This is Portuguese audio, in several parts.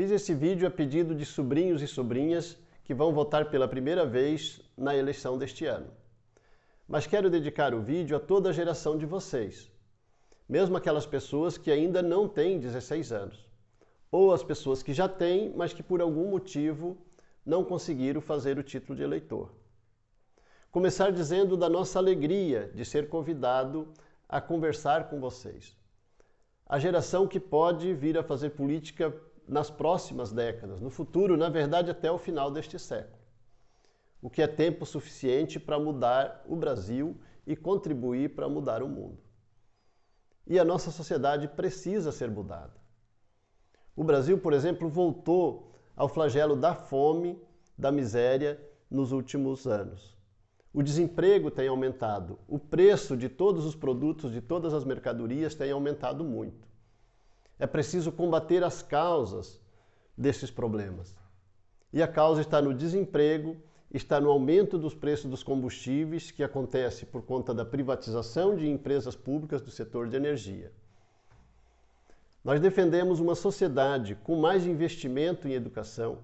Fiz esse vídeo a pedido de sobrinhos e sobrinhas que vão votar pela primeira vez na eleição deste ano. Mas quero dedicar o vídeo a toda a geração de vocês, mesmo aquelas pessoas que ainda não têm 16 anos, ou as pessoas que já têm, mas que por algum motivo não conseguiram fazer o título de eleitor. Começar dizendo da nossa alegria de ser convidado a conversar com vocês. A geração que pode vir a fazer política nas próximas décadas, no futuro, na verdade, até o final deste século. O que é tempo suficiente para mudar o Brasil e contribuir para mudar o mundo. E a nossa sociedade precisa ser mudada. O Brasil, por exemplo, voltou ao flagelo da fome, da miséria nos últimos anos. O desemprego tem aumentado, o preço de todos os produtos, de todas as mercadorias tem aumentado muito. É preciso combater as causas desses problemas. E a causa está no desemprego, está no aumento dos preços dos combustíveis, que acontece por conta da privatização de empresas públicas do setor de energia. Nós defendemos uma sociedade com mais investimento em educação,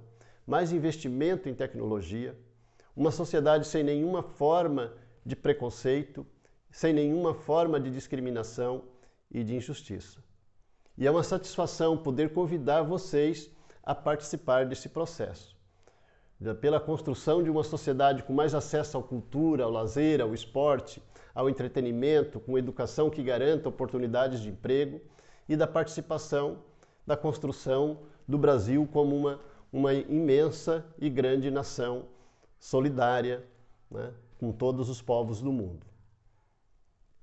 mais investimento em tecnologia, uma sociedade sem nenhuma forma de preconceito, sem nenhuma forma de discriminação e de injustiça. E é uma satisfação poder convidar vocês a participar desse processo. Pela construção de uma sociedade com mais acesso à cultura, ao lazer, ao esporte, ao entretenimento, com educação que garanta oportunidades de emprego e da participação da construção do Brasil como uma, uma imensa e grande nação solidária né, com todos os povos do mundo.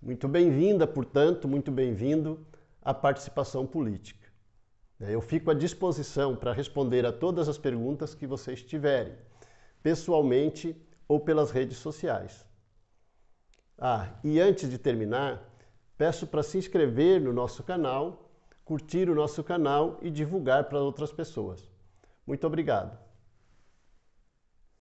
Muito bem-vinda, portanto, muito bem-vindo a participação política. Né, eu fico à disposição para responder a todas as perguntas que vocês tiverem, pessoalmente ou pelas redes sociais. Ah, e antes de terminar, peço para se inscrever no nosso canal, curtir o nosso canal e divulgar para outras pessoas. Muito obrigado.